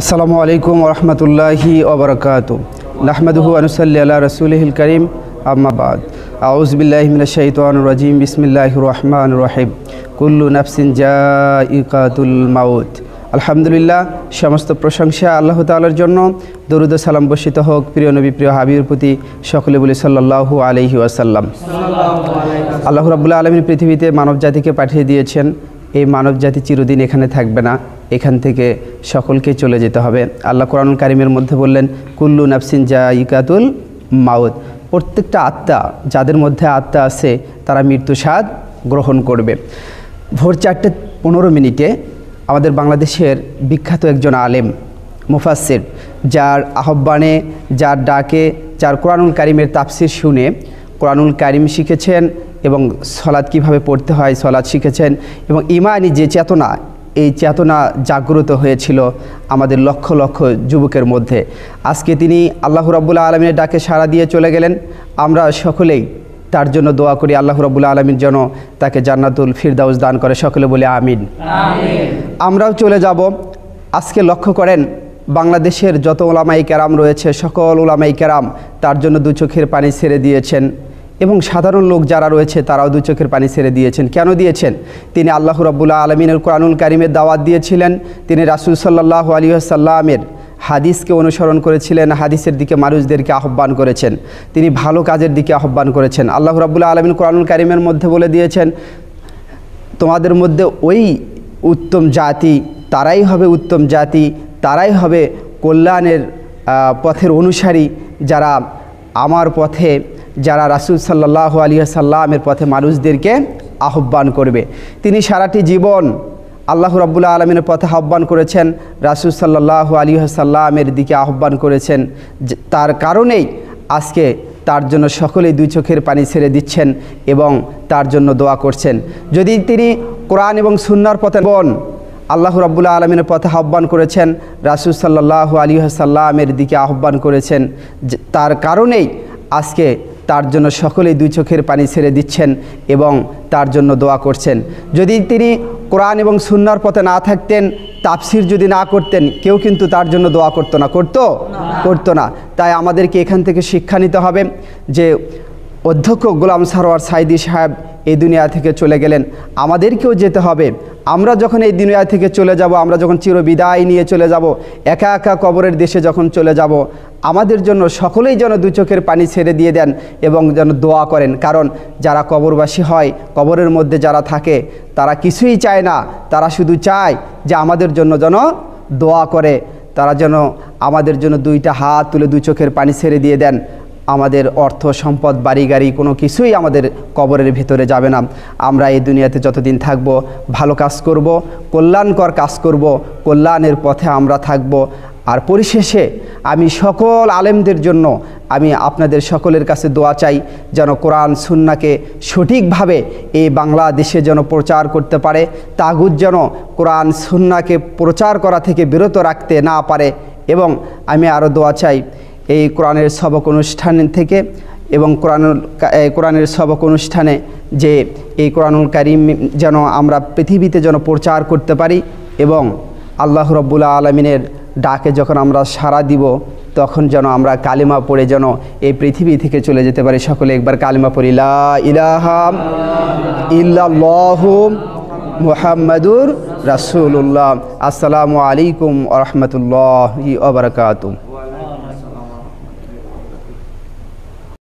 আসসালামু আলাইকুম রহমতুল্লাহি ওবরকাত নাহমদু আনুসাল্লি আল্লাহ রসুলহিল করিম আম্মাবাদ আউজবিল্লাহমিন শৈতান রাজিম বিসমিল্লাহ রহমান রহিম কুল্লু নফসিন জা ইকাতুল মাউত আলহামদুলিল্লাহ সমস্ত প্রশংসা আল্লাহ তালার জন্য দরুদ সালাম বর্ষিত হোক প্রিয় নবী প্রিয় হাবির প্রতি সকলে বলি সাল্লাহু আলহি আসাল্লাম আল্লাহ রাবুল্লাহ আলমীর পৃথিবীতে মানব জাতিকে পাঠিয়ে দিয়েছেন এই মানব জাতি চিরদিন এখানে থাকবে না এখান থেকে সকলকে চলে যেতে হবে আল্লাহ কোরআন কারিমের মধ্যে বললেন কুল্লু নাফসিন জা ইকাতুল মাউদ প্রত্যেকটা আত্মা যাদের মধ্যে আত্মা আছে তারা মৃত্যু স্বাদ গ্রহণ করবে ভোর চারটে পনেরো মিনিটে আমাদের বাংলাদেশের বিখ্যাত একজন আলেম মুফাসের যার আহ্বানে যার ডাকে যার কোরআনুল কারিমের তাফসির শুনে কোরআনুল কারিম শিখেছেন এবং সলাদ কিভাবে পড়তে হয় সলাদ শিখেছেন এবং ইমানি যে চেতনা এই চেতনা জাগ্রত হয়েছিল আমাদের লক্ষ লক্ষ যুবকের মধ্যে আজকে তিনি আল্লাহ রাবুল্লাহ আলমিনের ডাকে সাড়া দিয়ে চলে গেলেন আমরা সকলেই তার জন্য দোয়া করি আল্লাহ রবুল্লা আলমীর জন্য তাকে জান্নাতুল ফিরদাউস দান করে সকলে বলে আমিন আমরাও চলে যাব আজকে লক্ষ্য করেন বাংলাদেশের যত ওলামাই ক্যারাম রয়েছে সকল ওলামাই ক্যারাম তার জন্য দু চোখের পানি ছেড়ে দিয়েছেন এবং সাধারণ লোক যারা রয়েছে তারাও দু চোখের পানি ছেড়ে দিয়েছেন কেন দিয়েছেন তিনি আল্লাহ রব্বুল্লা আলমিনের কোরআনুল কারিমের দাওয়াত দিয়েছিলেন তিনি রাসুল সাল্লাহ আলী সাল্লামের হাদিসকে অনুসরণ করেছিলেন হাদিসের দিকে মানুষদেরকে আহ্বান করেছেন তিনি ভালো কাজের দিকে আহ্বান করেছেন আল্লাহ রাবুল্লাহ আলমিন কোরআনুল কারিমের মধ্যে বলে দিয়েছেন তোমাদের মধ্যে ওই উত্তম জাতি তারাই হবে উত্তম জাতি তারাই হবে কল্যাণের পথের অনুসারী যারা আমার পথে যারা রাসুল সাল্লাহ আলিয়া সাল্লামের পথে মানুষদেরকে আহ্বান করবে তিনি সারাটি জীবন আল্লাহ রব্বুল আলমিনের পথে আহ্বান করেছেন রাসুল সাল্লাহ আলী সাল্লামের দিকে আহ্বান করেছেন তার কারণেই আজকে তার জন্য সকলেই দুই চোখের পানি ছেড়ে দিচ্ছেন এবং তার জন্য দোয়া করছেন যদি তিনি কোরআন এবং সুন্নার পথে বন আল্লাহ রব্বুল্লা আলমিনের পথে আহ্বান করেছেন রাসুল সাল্লাহ আলী সাল্লামের দিকে আহ্বান করেছেন তার কারণেই আজকে তার জন্য সকলেই দুই চোখের পানি ছেড়ে দিচ্ছেন এবং তার জন্য দোয়া করছেন যদি তিনি কোরআন এবং সুন্নার পথে না থাকতেন তাপসির যদি না করতেন কেউ কিন্তু তার জন্য দোয়া করতো না করতো করতো না তাই আমাদেরকে এখান থেকে শিক্ষা নিতে হবে যে অধ্যক্ষ গোলাম সারোয়ার সাইদি সাহেব এই দুনিয়া থেকে চলে গেলেন আমাদেরকেও যেতে হবে আমরা যখন এই দুনিয়া থেকে চলে যাব আমরা যখন চির বিদায় নিয়ে চলে যাব একা একা কবরের দেশে যখন চলে যাব আমাদের জন্য সকলেই যেন দু চোখের পানি ছেড়ে দিয়ে দেন এবং যেন দোয়া করেন কারণ যারা কবরবাসী হয় কবরের মধ্যে যারা থাকে তারা কিছুই চায় না তারা শুধু চায় যে আমাদের জন্য যেন দোয়া করে তারা যেন আমাদের জন্য দুইটা হাত তুলে দু চোখের পানি ছেড়ে দিয়ে দেন আমাদের অর্থ সম্পদ বাড়ি গাড়ি কোনো কিছুই আমাদের কবরের ভিতরে যাবে না আমরা এই দুনিয়াতে যতদিন থাকব ভালো কাজ করব কল্যাণকর কাজ করব কল্যাণের পথে আমরা থাকব আর পরিশেষে আমি সকল আলেমদের জন্য আমি আপনাদের সকলের কাছে দোয়া চাই যেন কোরআন সুন্নাকে সঠিকভাবে এই বাংলাদেশে যেন প্রচার করতে পারে তাগুদ যেন কোরআন সুন্নাকে প্রচার করা থেকে বিরত রাখতে না পারে এবং আমি আরও দোয়া চাই এই কোরআনের সবক অনুষ্ঠান থেকে এবং কোরআনুল কোরআনের সবক অনুষ্ঠানে যে এই কোরআনুল করিম যেন আমরা পৃথিবীতে যেন প্রচার করতে পারি এবং আল্লাহ রব্বুল্লা আলমিনের ডাকে যখন আমরা সাড়া দিব তখন যেন আমরা কালিমা পড়ে যেন এই পৃথিবী থেকে চলে যেতে পারি সকলে একবার কালিমা পড়ি ইলাহাম ইল্লাহ মোহাম্মদুর রাসুল্লাহ আসসালামু আলাইকুম রহমতুল্লাহ ওবরাকাতু